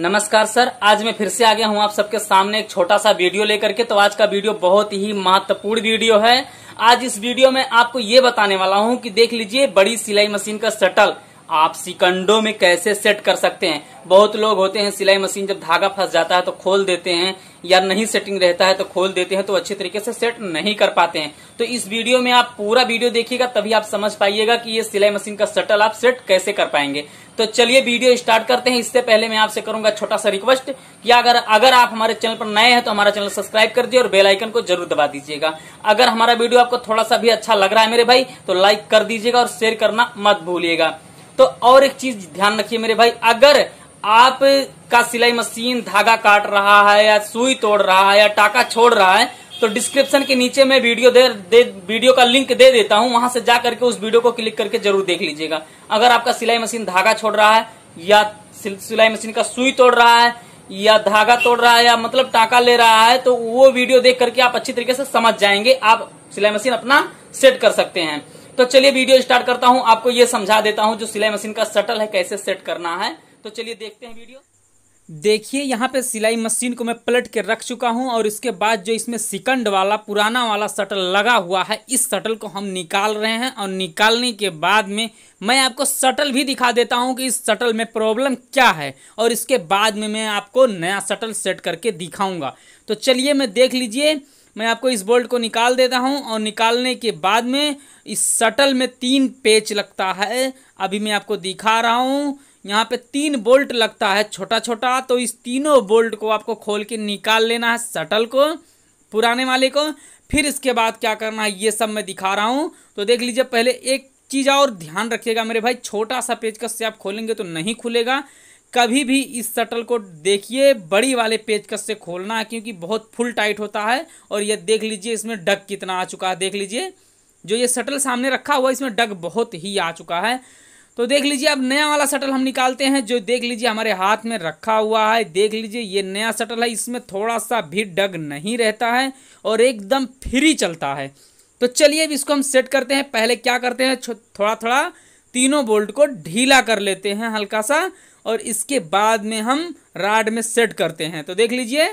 नमस्कार सर आज मैं फिर से आ गया हूँ आप सबके सामने एक छोटा सा वीडियो लेकर के तो आज का वीडियो बहुत ही महत्वपूर्ण वीडियो है आज इस वीडियो में आपको ये बताने वाला हूँ कि देख लीजिए बड़ी सिलाई मशीन का शटल आप सिकंडो में कैसे सेट कर सकते हैं बहुत लोग होते हैं सिलाई मशीन जब धागा फंस जाता है तो खोल देते हैं या नहीं सेटिंग रहता है तो खोल देते हैं तो अच्छे तरीके से सेट नहीं कर पाते हैं तो इस वीडियो में आप पूरा वीडियो देखिएगा तभी आप समझ पाइएगा कि ये सिलाई मशीन का सटल आप सेट कैसे कर पाएंगे तो चलिए वीडियो स्टार्ट करते हैं इससे पहले मैं आपसे करूंगा छोटा सा रिक्वेस्ट कि अगर अगर आप हमारे चैनल पर नए हैं तो हमारा चैनल सब्सक्राइब कर दिए और बेल आइकन को जरूर दबा दीजिएगा अगर हमारा वीडियो आपको थोड़ा सा भी अच्छा लग रहा है मेरे भाई तो लाइक कर दीजिएगा और शेयर करना मत भूलिएगा तो और एक चीज ध्यान रखिए मेरे भाई अगर आप का सिलाई मशीन धागा काट रहा है या सुई तोड़ रहा है या टाका छोड़ रहा है तो डिस्क्रिप्शन के नीचे मैं वीडियो दे, दे वीडियो का लिंक दे देता हूं वहां से जा करके उस वीडियो को क्लिक करके जरूर देख लीजिएगा अगर आपका सिलाई मशीन धागा छोड़ रहा है या सिलाई मशीन का सुई तोड़ रहा है या धागा तोड़ रहा है या मतलब टाका ले रहा है तो वो वीडियो देख करके आप अच्छी तरीके से समझ जाएंगे आप सिलाई मशीन अपना सेट कर सकते हैं तो चलिए वीडियो स्टार्ट करता हूँ आपको ये समझा देता हूँ जो सिलाई मशीन का शटल है कैसे सेट करना है तो चलिए देखते हैं वीडियो देखिए यहाँ पे सिलाई मशीन को मैं पलट के रख चुका हूँ और इसके बाद जो इसमें सिकंड वाला पुराना वाला शटल लगा हुआ है इस शटल को हम निकाल रहे हैं और निकालने के बाद में मैं आपको शटल भी दिखा देता हूँ कि इस शटल में प्रॉब्लम क्या है और इसके बाद में मैं आपको नया शटल सेट करके दिखाऊंगा तो चलिए मैं देख लीजिए मैं आपको इस बोल्ट को निकाल देता हूँ और निकालने के बाद में इस शटल में तीन पेच लगता है अभी मैं आपको दिखा रहा हूँ यहाँ पे तीन बोल्ट लगता है छोटा छोटा तो इस तीनों बोल्ट को आपको खोल के निकाल लेना है शटल को पुराने वाले को फिर इसके बाद क्या करना है ये सब मैं दिखा रहा हूँ तो देख लीजिए पहले एक चीज़ और ध्यान रखिएगा मेरे भाई छोटा सा पेचकस से आप खोलेंगे तो नहीं खुलेगा कभी भी इस शटल को देखिए बड़ी वाले पेचकस से खोलना है क्योंकि बहुत फुल टाइट होता है और ये देख लीजिए इसमें डग कितना आ चुका है देख लीजिए जो ये शटल सामने रखा हुआ है इसमें डग बहुत ही आ चुका है तो देख लीजिए अब नया वाला शटल हम निकालते हैं जो देख लीजिए हमारे हाथ में रखा हुआ है देख लीजिए ये नया शटल है इसमें थोड़ा सा भी डग नहीं रहता है और एकदम फ्री चलता है तो चलिए अब इसको हम सेट करते हैं पहले क्या करते हैं थोड़ा थोड़ा तीनों बोल्ट को ढीला कर लेते हैं हल्का सा और इसके बाद में हम राड में सेट करते हैं तो देख लीजिए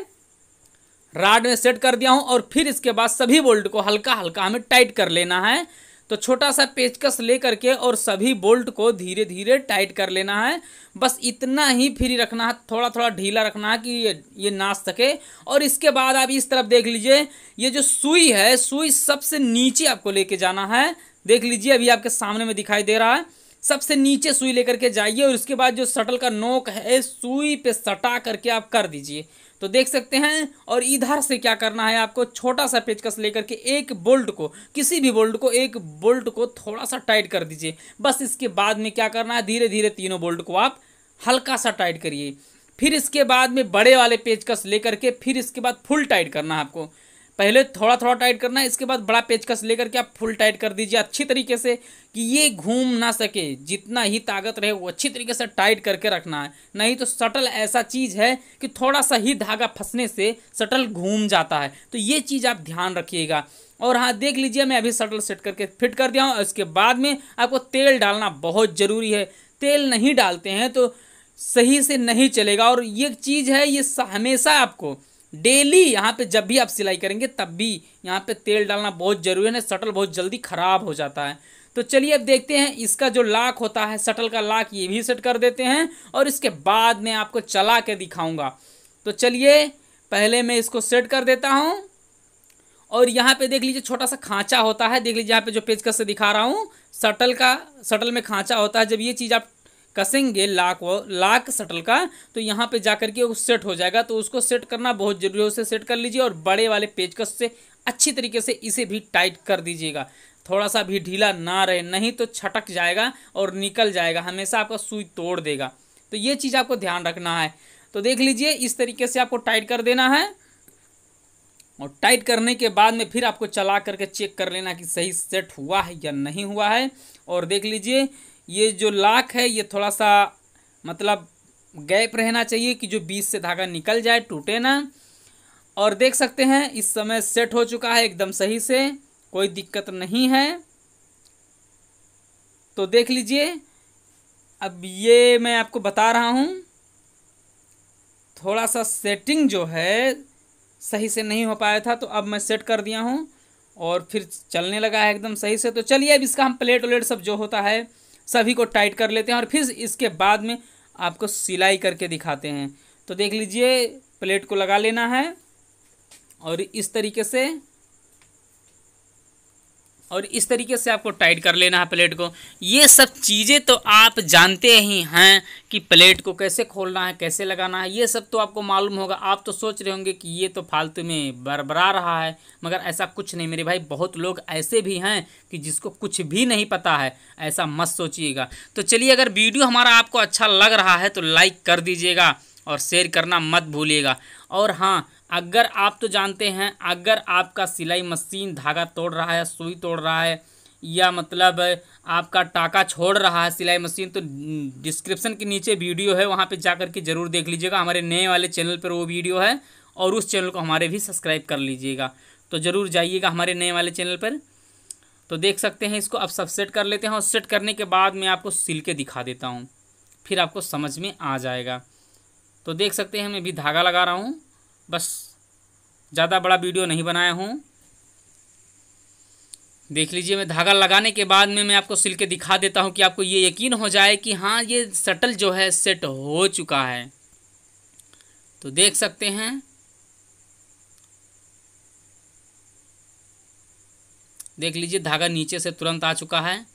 राड में सेट कर दिया हूं और फिर इसके बाद सभी बोल्ट को हल्का हल्का हमें टाइट कर लेना है तो छोटा सा पेचकस ले करके और सभी बोल्ट को धीरे धीरे टाइट कर लेना है बस इतना ही फ्री रखना है थोड़ा थोड़ा ढीला रखना है कि ये ये नाच सके और इसके बाद आप इस तरफ देख लीजिए ये जो सुई है सुई सबसे नीचे आपको लेके जाना है देख लीजिए अभी आपके सामने में दिखाई दे रहा है सबसे नीचे सुई लेकर के जाइए और उसके बाद जो सटल का नोक है सुई पे सटा करके आप कर दीजिए तो देख सकते हैं और इधर से क्या करना है आपको छोटा सा पेचकस लेकर के एक बोल्ट को किसी भी बोल्ट को एक बोल्ट को थोड़ा सा टाइट कर दीजिए बस इसके बाद में क्या करना है धीरे धीरे तीनों बोल्ट को आप हल्का सा टाइट करिए फिर इसके बाद में बड़े वाले पेचकस लेकर के फिर इसके बाद फुल टाइट करना है आपको पहले थोड़ा थोड़ा टाइट करना है इसके बाद बड़ा पेचकस लेकर के आप फुल टाइट कर दीजिए अच्छी तरीके से कि ये घूम ना सके जितना ही ताकत रहे वो अच्छी तरीके से टाइट करके रखना है नहीं तो शटल ऐसा चीज़ है कि थोड़ा सा ही धागा फंसने से शटल घूम जाता है तो ये चीज़ आप ध्यान रखिएगा और हाँ देख लीजिए मैं अभी शटल सेट करके फिट कर दिया हूँ इसके बाद में आपको तेल डालना बहुत ज़रूरी है तेल नहीं डालते हैं तो सही से नहीं चलेगा और ये चीज़ है ये हमेशा आपको डेली यहाँ पे जब भी आप सिलाई करेंगे तब भी यहाँ पे तेल डालना बहुत ज़रूरी है ना सटल बहुत जल्दी ख़राब हो जाता है तो चलिए अब देखते हैं इसका जो लाक होता है सटल का लाक ये भी सेट कर देते हैं और इसके बाद में आपको चला के दिखाऊंगा तो चलिए पहले मैं इसको सेट कर देता हूँ और यहाँ पे देख लीजिए छोटा सा खांचा होता है देख लीजिए यहाँ पे जो पेचकस से दिखा रहा हूँ सटल का शटल में खांचा होता है जब ये चीज़ आप कसेंगे लाक वो लाक सटल का तो यहाँ पे जाकर के वो सेट हो जाएगा तो उसको सेट करना बहुत जरूरी है उसे सेट कर लीजिए और बड़े वाले पेचकस से अच्छी तरीके से इसे भी टाइट कर दीजिएगा थोड़ा सा भी ढीला ना रहे नहीं तो छटक जाएगा और निकल जाएगा हमेशा आपका सुई तोड़ देगा तो ये चीज़ आपको ध्यान रखना है तो देख लीजिए इस तरीके से आपको टाइट कर देना है और टाइट करने के बाद में फिर आपको चला करके चेक कर लेना कि सही सेट हुआ है या नहीं हुआ है और देख लीजिए ये जो लाख है ये थोड़ा सा मतलब गैप रहना चाहिए कि जो बीस से धागा निकल जाए टूटे ना और देख सकते हैं इस समय सेट हो चुका है एकदम सही से कोई दिक्कत नहीं है तो देख लीजिए अब ये मैं आपको बता रहा हूँ थोड़ा सा सेटिंग जो है सही से नहीं हो पाया था तो अब मैं सेट कर दिया हूँ और फिर चलने लगा है एकदम सही से तो चलिए अब इसका हम प्लेट वलेट सब जो होता है सभी को टाइट कर लेते हैं और फिर इसके बाद में आपको सिलाई करके दिखाते हैं तो देख लीजिए प्लेट को लगा लेना है और इस तरीके से और इस तरीके से आपको टाइट कर लेना है प्लेट को ये सब चीज़ें तो आप जानते ही हैं कि प्लेट को कैसे खोलना है कैसे लगाना है ये सब तो आपको मालूम होगा आप तो सोच रहे होंगे कि ये तो फालतू में बरबरा रहा है मगर ऐसा कुछ नहीं मेरे भाई बहुत लोग ऐसे भी हैं कि जिसको कुछ भी नहीं पता है ऐसा मत सोचिएगा तो चलिए अगर वीडियो हमारा आपको अच्छा लग रहा है तो लाइक कर दीजिएगा और शेयर करना मत भूलिएगा और हाँ अगर आप तो जानते हैं अगर आपका सिलाई मशीन धागा तोड़ रहा है सुई तोड़ रहा है या मतलब आपका टाका छोड़ रहा है सिलाई मशीन तो डिस्क्रिप्शन के नीचे वीडियो है वहाँ पे जा कर के ज़रूर देख लीजिएगा हमारे नए वाले चैनल पर वो वीडियो है और उस चैनल को हमारे भी सब्सक्राइब कर लीजिएगा तो ज़रूर जाइएगा हमारे नए वाले चैनल पर तो देख सकते हैं इसको अब सब सेट कर लेते हैं और सेट करने के बाद मैं आपको सिल के दिखा देता हूँ फिर आपको समझ में आ जाएगा तो देख सकते हैं मैं भी धागा लगा रहा हूँ बस ज़्यादा बड़ा वीडियो नहीं बनाया हूँ देख लीजिए मैं धागा लगाने के बाद में मैं आपको सिल के दिखा देता हूँ कि आपको ये यकीन हो जाए कि हाँ ये सटल जो है सेट हो चुका है तो देख सकते हैं देख लीजिए धागा नीचे से तुरंत आ चुका है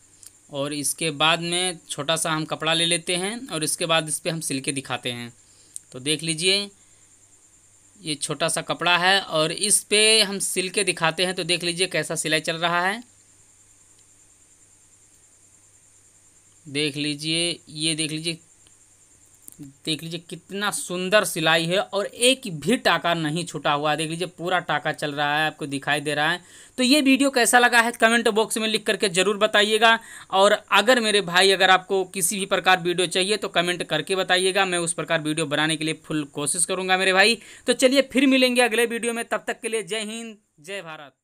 और इसके बाद में छोटा सा हम कपड़ा ले लेते हैं और इसके बाद इस पर हम सिल के दिखाते हैं तो देख लीजिए ये छोटा सा कपड़ा है और इस पे हम सिल के दिखाते हैं तो देख लीजिए कैसा सिलाई चल रहा है देख लीजिए ये देख लीजिए देख लीजिए कितना सुंदर सिलाई है और एक भी टाका नहीं छुटा हुआ देख लीजिए पूरा टाका चल रहा है आपको दिखाई दे रहा है तो ये वीडियो कैसा लगा है कमेंट बॉक्स में लिख करके ज़रूर बताइएगा और अगर मेरे भाई अगर आपको किसी भी प्रकार वीडियो चाहिए तो कमेंट करके बताइएगा मैं उस प्रकार वीडियो बनाने के लिए फुल कोशिश करूँगा मेरे भाई तो चलिए फिर मिलेंगे अगले वीडियो में तब तक के लिए जय हिंद जय भारत